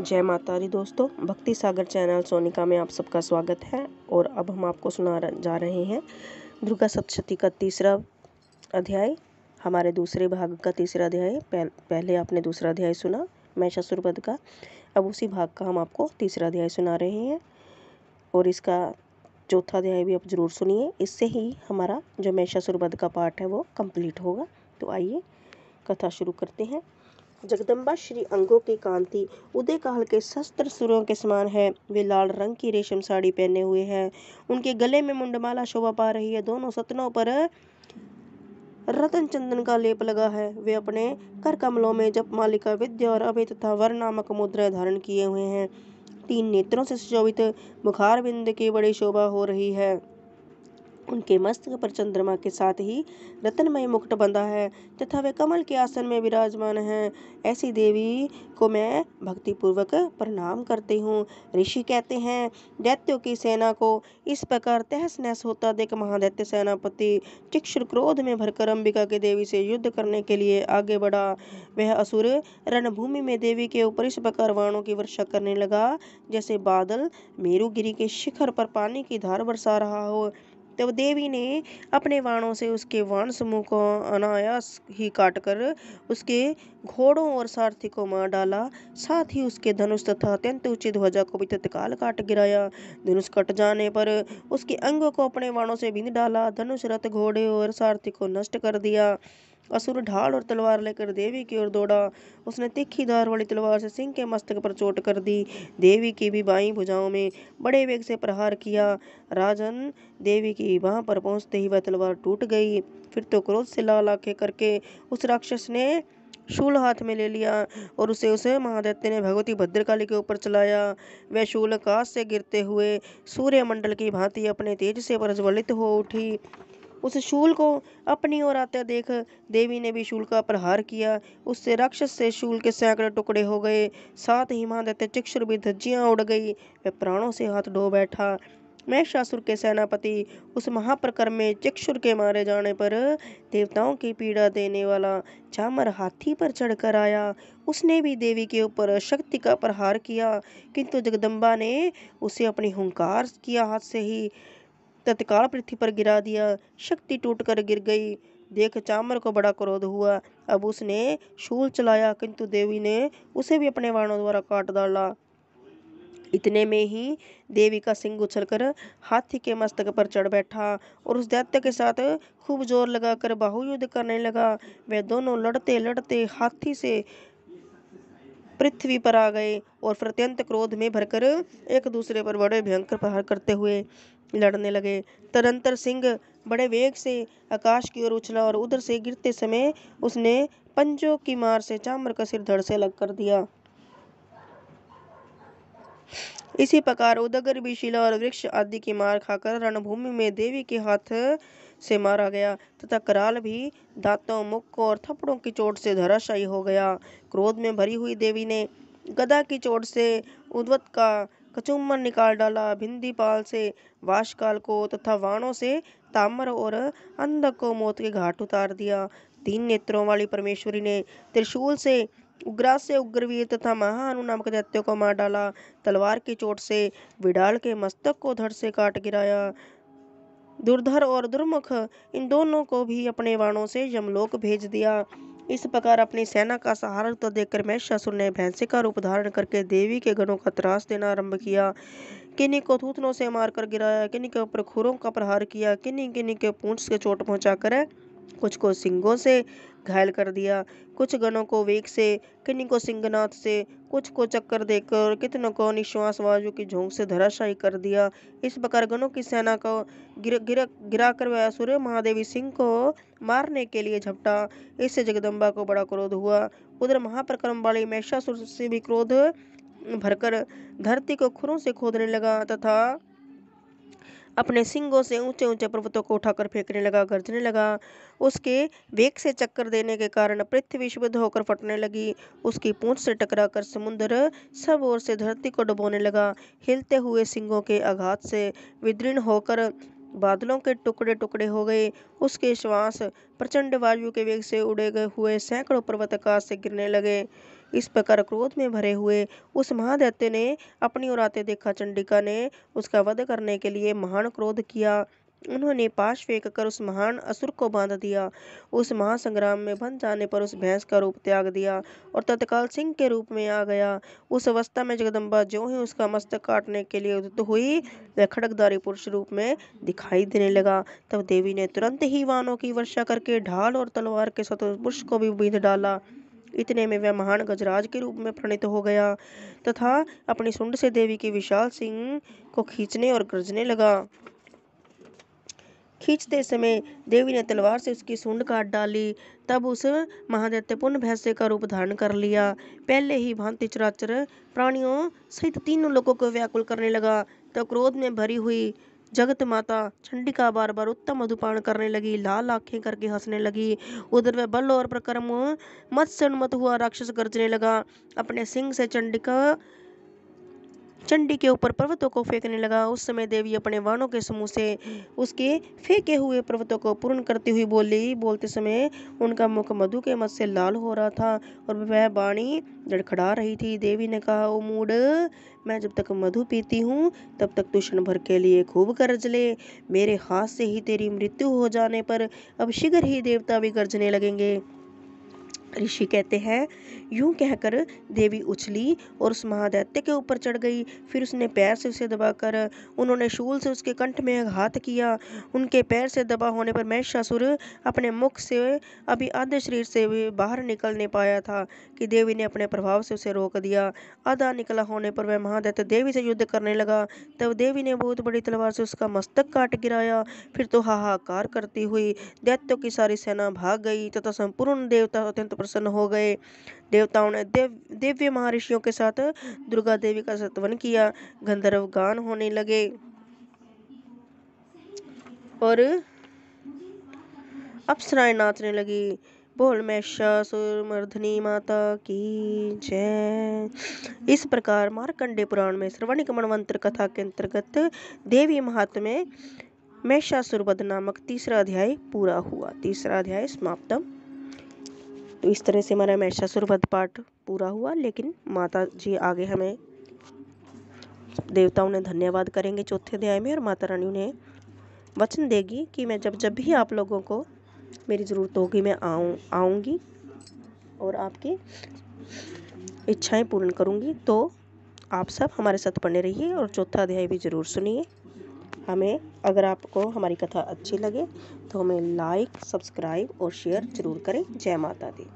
जय माता दी दोस्तों भक्ति सागर चैनल सोनिका में आप सबका स्वागत है और अब हम आपको सुना जा रहे हैं दुर्गा सप्तशती का तीसरा अध्याय हमारे दूसरे भाग का तीसरा अध्याय पहले आपने दूसरा अध्याय सुना महिषासुर का अब उसी भाग का हम आपको तीसरा अध्याय सुना रहे हैं और इसका चौथा अध्याय भी आप ज़रूर सुनिए इससे ही हमारा जो महिषासुर का पाठ है वो कम्प्लीट होगा तो आइए कथा शुरू करते हैं जगदम्बा श्री अंगों की कांति उदय काल के शस्त्र सुरों के समान है वे लाल रंग की रेशम साड़ी पहने हुए हैं उनके गले में मुंडमाला शोभा पा रही है दोनों सतनों पर रतन चंदन का लेप लगा है वे अपने कर कमलों में जप मालिका विद्या और अभय तथा वर नामक मुद्रा धारण किए हुए हैं तीन नेत्रों से सुशोभित बुखार बिंद की बड़ी शोभा हो रही है उनके मस्तक पर चंद्रमा के साथ ही रत्नमय मुकुट बंधा है तथा वे कमल के आसन में विराजमान हैं ऐसी देवी को मैं भक्तिपूर्वक प्रणाम करती हूँ ऋषि कहते हैं दैत्यों की सेना को इस प्रकार तहस नहस होता देख महादैत्य सेनापति चिक्षुर क्रोध में भरकर अंबिका के देवी से युद्ध करने के लिए आगे बढ़ा वह असुर रणभूमि में देवी के ऊपर इस प्रकार वाणों की वर्षा करने लगा जैसे बादल मेरुगिरी के शिखर पर पानी की धार बरसा रहा हो तब देवी ने अपने वाणों से उसके वाण समूह को अनायास ही काटकर उसके घोड़ों और सारथी को मार डाला साथ ही उसके धनुष तथा अत्यंत उचित ध्वजा को भी तत्काल काट गिराया धनुष कट जाने पर उसके अंगों को अपने वाणों से बिंद डाला धनुष रथ घोड़े और सारथी को नष्ट कर दिया असुर ढाल और तलवार लेकर देवी की ओर दौड़ा उसने तीखी धार वाली तलवार से सिंह के मस्तक पर चोट कर दी देवी की भी बाई भुजाओं में बड़े वेग से प्रहार किया राजन देवी की बाह पर पहुंचते ही वह तलवार टूट गई फिर तो क्रोध से लाल आखे करके उस राक्षस ने शूल हाथ में ले लिया और उसे उसे महादत्य ने भगवती भद्रकाली के ऊपर चलाया वह शूल काश से गिरते हुए सूर्यमंडल की भांति अपने तेज से प्रज्वलित हो उठी उस शूल को अपनी ओर आते देख देवी ने भी शूल का प्रहार किया उससे राक्षस से शूल के सैकड़े टुकड़े हो गए साथ ही मां चिक्षुर भी धज्जियाँ उड़ गई वह प्राणों से हाथ धो बैठा महिषासुर के सेनापति उस महाप्रकर में चिक्षुर के मारे जाने पर देवताओं की पीड़ा देने वाला चामर हाथी पर चढ़कर आया उसने भी देवी के ऊपर शक्ति का प्रहार किया किंतु जगदम्बा ने उसे अपनी हुंकार किया हाथ से ही तत्काल पृथ्वी पर गिरा दिया शक्ति टूटकर गिर गई देख चामर को बड़ा क्रोध हुआ अब उसने शूल चलाया किंतु देवी ने उसे भी अपने वाणों द्वारा काट डाला इतने में ही देवी का सिंह उछलकर हाथी के मस्तक पर चढ़ बैठा और उस दैत्य के साथ खूब जोर लगाकर बाहु युद्ध करने लगा वे दोनों लड़ते लड़ते हाथी से पृथ्वी पर आ गए और प्रत्यंत क्रोध में भरकर एक दूसरे पर बड़े भयंकर प्रहार करते हुए लड़ने लगे तरंतर सिंह बड़े वेग से आकाश की ओर उछला और उधर से गिरते समय उसने पंजों की मार से चामर का सिर धड़ से अलग कर दिया इसी प्रकार उदगर भी शिला और वृक्ष आदि की मार खाकर रणभूमि में देवी के हाथ से मारा गया तथा कराल भी दांतों मुख और थप्पड़ों की चोट से धराशायी हो गया क्रोध में भरी हुई देवी ने गदा की चोट से उद्वत का कचुम्बर निकाल डाला भिंदीपाल से वाशकाल को तथा वाणों से ताम्र और अंधक को मौत के घाट उतार दिया तीन नेत्रों वाली परमेश्वरी ने त्रिशूल से उग्रास से उग्रवीर तथा महानु नामक दैत्य को मार डाला तलवार की चोट से विडाल के मस्तक को धड़ से काट गिराया दुर्धर और दुर्मुख इन दोनों को भी अपने वाणों से यमलोक भेज दिया इस प्रकार अपनी सेना का सहारा तो देकर महिषासुर ने भैंसिका रूप धारण करके देवी के गणों का त्रास देना आरंभ किया किन्हीं को थूथनों से मारकर गिराया किन्हीं के ऊपर खुरों का प्रहार किया किन्हीं किन्हीं के पूंछ से चोट पहुंचाकर कुछ को सिंगों से घायल कर दिया कुछ गणों को वेग से किन्हीं को सिंगनाथ से कुछ को चक्कर देकर और कितनों को निश्वास वायु की झोंक से धराशायी कर दिया इस प्रकार गणों की सेना को गिर गिर गिरा कर वह सूर्य महादेवी सिंह को मारने के लिए झपटा इससे जगदम्बा को बड़ा क्रोध हुआ उधर महाप्रक्रम वाली महिषासुर से भी क्रोध भरकर धरती को खुरों से खोदने लगा तथा अपने सिंगों से ऊंचे ऊंचे पर्वतों को उठाकर फेंकने लगा गरजने लगा उसके वेग से चक्कर देने के कारण पृथ्वी शुद्ध होकर फटने लगी उसकी पूंछ से टकराकर समुद्र सब ओर से धरती को डुबोने लगा हिलते हुए सिंगों के आघात से विदीर्ण होकर बादलों के टुकड़े टुकड़े हो गए उसके श्वास प्रचंड वायु के वेग से उड़े गए हुए सैकड़ों पर्वत का से गिरने लगे इस प्रकार क्रोध में भरे हुए उस महादैत्य ने अपनी ओर आते देखा चंडिका ने उसका वध करने के लिए महान क्रोध किया उन्होंने पाश फेंक कर उस महान असुर को बांध दिया उस महासंग्राम में बन जाने पर उस भैंस का रूप त्याग दिया और तत्काल सिंह के रूप में आ गया उस अवस्था में जगदम्बा जो ही उसका मस्तक काटने के लिए उद्यत हुई वह खड़कदारी पुरुष रूप में दिखाई देने लगा तब देवी ने तुरंत ही वानों की वर्षा करके ढाल और तलवार के सतु पुरुष को भी बीध डाला इतने में वह महान गजराज के रूप में प्रणित हो गया तथा अपनी सुंड से देवी के विशाल सिंह को खींचने और गरजने लगा खींचते समय देवी ने तलवार से उसकी सूंड काट डाली तब उस महादैत्यपूर्ण भैंसे का रूप धारण कर लिया पहले ही भांति चराचर प्राणियों सहित तीनों लोगों को व्याकुल करने लगा तो क्रोध में भरी हुई जगत माता चंडिका बार बार उत्तम मधुपान करने लगी लाल आंखें करके हंसने लगी उधर वह बल और प्रक्रम मत से हुआ राक्षस गर्जने लगा अपने सिंह से चंडिका चंडी के ऊपर पर्वतों को फेंकने लगा उस समय देवी अपने वाहनों के समूह से उसके फेंके हुए पर्वतों को पूर्ण करती हुई बोली बोलते समय उनका मुख मधु के मत से लाल हो रहा था और वह बाणी लड़खड़ा रही थी देवी ने कहा ओ मूड मैं जब तक मधु पीती हूँ तब तक तू क्षण भर के लिए खूब गरज ले मेरे हाथ से ही तेरी मृत्यु हो जाने पर अब शीघ्र ही देवता भी गरजने लगेंगे ऋषि कहते हैं यूं कहकर देवी उछली और उस महादैत्य के ऊपर चढ़ गई फिर उसने पैर से उसे दबाकर उन्होंने शूल से उसके कंठ में घात किया उनके पैर से दबा होने पर महिषासुर अपने मुख से अभी आधे शरीर से भी बाहर निकलने पाया था कि देवी ने अपने प्रभाव से उसे रोक दिया आधा निकला होने पर वह महादैत्य देवी से युद्ध करने लगा तब देवी ने बहुत बड़ी तलवार से उसका मस्तक काट गिराया फिर तो हाहाकार करती हुई दैत्यों की सारी सेना भाग गई तथा संपूर्ण देवता अत्यंत प्रसन्न हो गए देवताओं ने देव दिव्य महर्षियों के साथ दुर्गा देवी का सत्वन किया गंधर्व गान होने लगे और अप्सराएं नाचने लगी बोल मैं शासुर मर्धनी माता की जय इस प्रकार मार्कंडे पुराण में श्रवणिक मणवंत्र कथा के अंतर्गत देवी महात्म्य मैशासुर वध नामक तीसरा अध्याय पूरा हुआ तीसरा अध्याय समाप्तम तो इस तरह से हमारा महिषासुर वध पाठ पूरा हुआ लेकिन माता जी आगे हमें देवताओं ने धन्यवाद करेंगे चौथे अध्याय में और माता रानी उन्हें वचन देगी कि मैं जब जब भी आप लोगों को मेरी ज़रूरत होगी मैं आऊँ आऊँगी और आपकी इच्छाएं पूर्ण करूँगी तो आप सब हमारे साथ बने रहिए और चौथा अध्याय भी ज़रूर सुनिए हमें अगर आपको हमारी कथा अच्छी लगे तो हमें लाइक सब्सक्राइब और शेयर ज़रूर करें जय माता दी